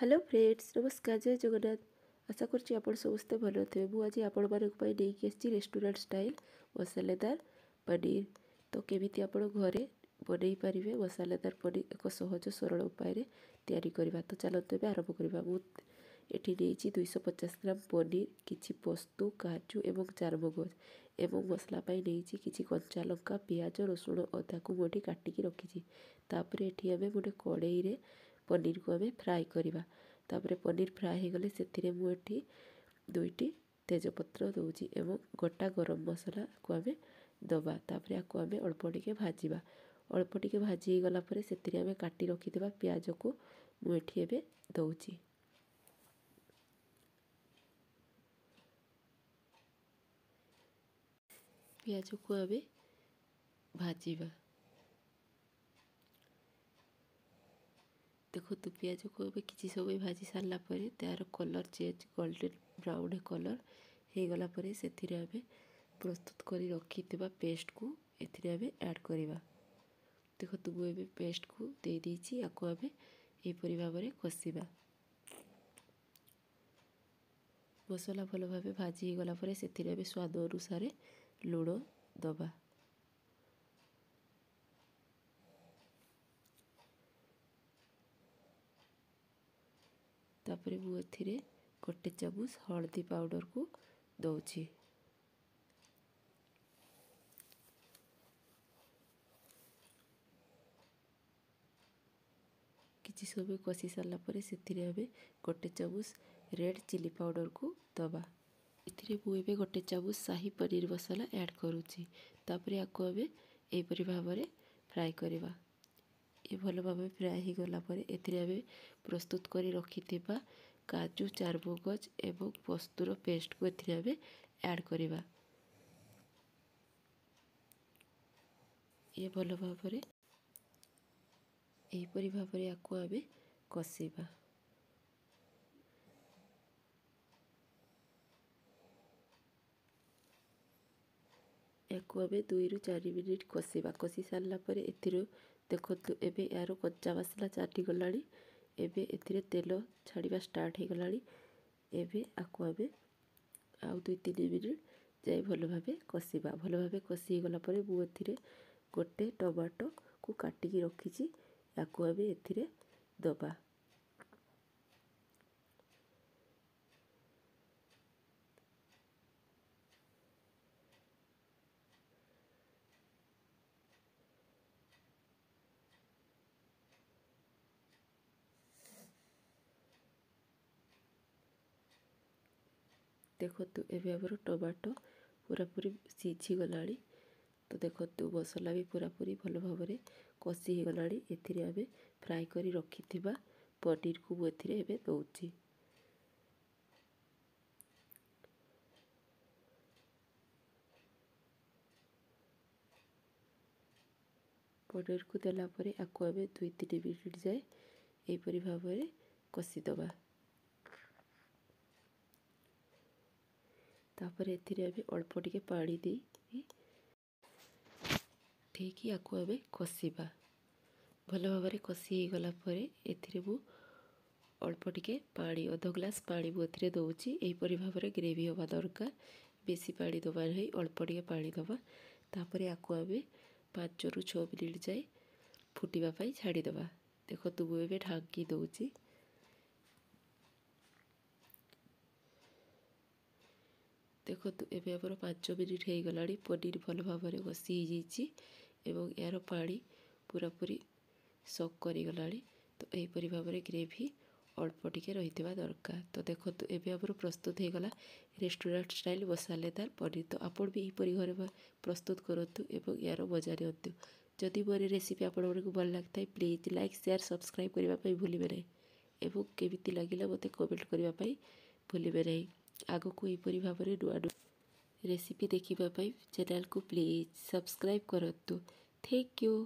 hello friends নমস্কার জয় জগন্নাথ আশা করছি আপনার সমস্তে ভালো থাকবে মু আজ আপনার নেই আসছি রেস্টুরাট স্টাইল মশালেদার পনির তো কেমিতি আপনার ঘরে বনাই পারিবে মশালেদার পনির এক সহজ সরল উপায়ে তৈরি করা তো চালু এবার আরম্ভ করা মু এটি নিয়েছি দুইশো পচাশ গ্রাম পনির কিছু পোস্তু কাজু এবং চারমগজ এবং মশলা পাই নিয়েছি কিছু কঞ্চা লঙ্কা পিঁয়াজ রসুণ অদাকে মোটি কাটিকি রখিছি তাপরে এটি আমি গোটে কড়াইরে ପନିରକୁ ଆମେ ଫ୍ରାଏ କରିବା ତା'ପରେ ପନିର ଫ୍ରାଏ ହେଇଗଲେ ସେଥିରେ ମୁଁ ଏଠି ଦୁଇଟି ତେଜପତ୍ର ଦେଉଛି ଏବଂ ଗୋଟା ଗରମ ମସଲାକୁ ଆମେ ଦେବା ତା'ପରେ ଆକୁ ଆମେ ଅଳ୍ପ ଟିକେ ଭାଜିବା ଅଳ୍ପ ଟିକେ ଭାଜି ହେଇଗଲା ପରେ ସେଥିରେ ଆମେ କାଟି ରଖିଥିବା ପିଆଜକୁ ମୁଁ ଏଠି ଏବେ ଦେଉଛି ପିଆଜକୁ ଆମେ ଭାଜିବା ଦେଖନ୍ତୁ ପିଆଜକୁ ଏବେ କିଛି ସମୟ ଭାଜି ସାରିଲା ପରେ ତା'ର colour change golden brown colour ହେଇଗଲା ପରେ ସେଥିରେ ଆମେ ପ୍ରସ୍ତୁତ କରି ରଖିଥିବା ପେଷ୍ଟକୁ ଏଥିରେ ଆମେ ଆଡ଼୍ କରିବା ଦେଖନ୍ତୁ ମୁଁ ଏବେ ପେଷ୍ଟକୁ ଦେଇଦେଇଛି ୟାକୁ ଆମେ ଏହିପରି ଭାବରେ କଷିବା ମସଲା ଭଲ ଭାବେ ଭାଜି ହେଇଗଲା ପରେ ସେଥିରେ ଆମେ ସ୍ୱାଦ ଅନୁସାରେ ଲୁଣ ଦେବା ତାପରେ ମୁଁ ଏଥିରେ ଗୋଟେ ଚାମୁଚ ହଳଦୀ ପାଉଡ଼ରକୁ ଦେଉଛି କିଛି ସମୟ କଷି ସାରିଲା ପରେ ସେଥିରେ ଆମେ ଗୋଟେ ଚାମୁଚ ରେଡ଼୍ ଚିଲି ପାଉଡ଼ରକୁ ଦେବା ଏଥିରେ ମୁଁ ଏବେ ଗୋଟେ ଚାମୁଚ ସାହି ପନିର ମସଲା ଆଡ଼୍ କରୁଛି ତାପରେ ଆକୁ ଆମେ ଏହିପରି ଭାବରେ ଫ୍ରାଏ କରିବା ଭଲ ଭାବେ ଫ୍ରାଏ ହୋଇଗଲା ପରେ ଏଥିରେ ଆମେ ପ୍ରସ୍ତୁତ କରି ରଖିଥିବା କାଜୁ ଚାରମଗଜ ଏବଂ ପସ୍ତୁର ପେଷ୍ଟକୁ ଏଥିରେ ଆମେ ଆଡ଼୍ କରିବା ଇଏ ଭଲ ଭାବରେ ଏହିପରି ଭାବରେ ୟାକୁ ଆମେ କଷିବା ୟାକୁ ଆମେ ଦୁଇରୁ ଚାରି ମିନିଟ୍ କଷିବା କଷି ସାରିଲା ପରେ ଏଥିରୁ ଦେଖନ୍ତୁ ଏବେ ଏହାର କଞ୍ଚା ମସଲା ଚାଟିଗଲାଣି ଏବେ ଏଥିରେ ତେଲ ଛାଡ଼ିବା ଷ୍ଟାର୍ଟ ହୋଇଗଲାଣି ଏବେ ଆକୁ ଆମେ ଆଉ ଦୁଇ ତିନି ମିନିଟ୍ ଯାଇ ଭଲ ଭାବେ କଷିବା ଭଲ ଭାବେ କଷି ହୋଇଗଲା ପରେ ମୁଁ ଏଥିରେ ଗୋଟେ ଟମାଟୋକୁ କାଟିକି ରଖିଛି ୟାକୁ ଆମେ ଏଥିରେ ଦେବା ଦେଖନ୍ତୁ ଏବେ ଆମର ଟମାଟୋ ପୁରାପୁରି ସିଝିଗଲାଣି ତ ଦେଖନ୍ତୁ ମସଲା ବି ପୁରାପୁରି ଭଲ ଭାବରେ କଷି ହୋଇଗଲାଣି ଏଥିରେ ଆମେ ଫ୍ରାଏ କରି ରଖିଥିବା ପନିରକୁ ମୁଁ ଏଥିରେ ଏବେ ଦେଉଛି ପନିରକୁ ଦେଲା ପରେ ଆକୁ ଆମେ ଦୁଇ ତିନି ମିନିଟ୍ ଯାଏ ଏହିପରି ଭାବରେ କଷିଦେବା ତାପରେ ଏଥିରେ ଏବେ ଅଳ୍ପ ଟିକେ ପାଣି ଦେଇ ଦେଇକି ୟାକୁ ଆମେ କଷିବା ଭଲ ଭାବରେ କଷି ହେଇଗଲା ପରେ ଏଥିରେ ମୁଁ ଅଳ୍ପ ଟିକେ ପାଣି ଅଧ ଗ୍ଲାସ୍ ପାଣି ମୁଁ ଏଥିରେ ଦେଉଛି ଏହିପରି ଭାବରେ ଗ୍ରେଭି ହେବା ଦରକାର ବେଶୀ ପାଣି ଦେବା ନାହିଁ ଅଳ୍ପ ଟିକେ ପାଣି ଦେବା ତାପରେ ୟାକୁ ଆମେ ପାଞ୍ଚରୁ ଛଅ ମିନିଟ୍ ଯାଏ ଫୁଟିବା ପାଇଁ ଛାଡ଼ିଦେବା ଦେଖନ୍ତୁ ମୁଁ ଏବେ ଢାଙ୍କି ଦେଉଛି ଦେଖନ୍ତୁ ଏବେ ଆମର ପାଞ୍ଚ ମିନିଟ୍ ହେଇଗଲାଣି ପନିର ଭଲ ଭାବରେ କଷି ହେଇଯାଇଛି ଏବଂ ଏହାର ପାଣି ପୁରାପୁରି ସକ୍ କରିଗଲାଣି ତ ଏହିପରି ଭାବରେ ଗ୍ରେଭି ଅଳ୍ପ ଟିକେ ରହିଥିବା ଦରକାର ତ ଦେଖନ୍ତୁ ଏବେ ଆମର ପ୍ରସ୍ତୁତ ହେଇଗଲା ରେଷ୍ଟୁରାଣ୍ଟ ଷ୍ଟାଇଲ୍ ମସାଲେଦାର ପନିର ତ ଆପଣ ବି ଏହିପରି ଘରେ ପ୍ରସ୍ତୁତ କରନ୍ତୁ ଏବଂ ଏହାର ମଜା ନିଅନ୍ତୁ ଯଦି ମୋର ରେସିପି ଆପଣମାନଙ୍କୁ ଭଲ ଲାଗିଥାଏ ପ୍ଲିଜ୍ ଲାଇକ୍ ସେୟାର ସବସ୍କ୍ରାଇବ୍ କରିବା ପାଇଁ ଭୁଲିବେ ନାହିଁ ଏବଂ କେମିତି ଲାଗିଲା ମୋତେ କମେଣ୍ଟ କରିବା ପାଇଁ ଭୁଲିବେ ନାହିଁ ଆଗକୁ ଏହିପରି ଭାବରେ ନୂଆ ନୂଆ ରେସିପି ଦେଖିବା ପାଇଁ ଚ୍ୟାନେଲ୍କୁ ପ୍ଲିଜ୍ ସବସ୍କ୍ରାଇବ୍ କରନ୍ତୁ ଥ୍ୟାଙ୍କ ୟୁ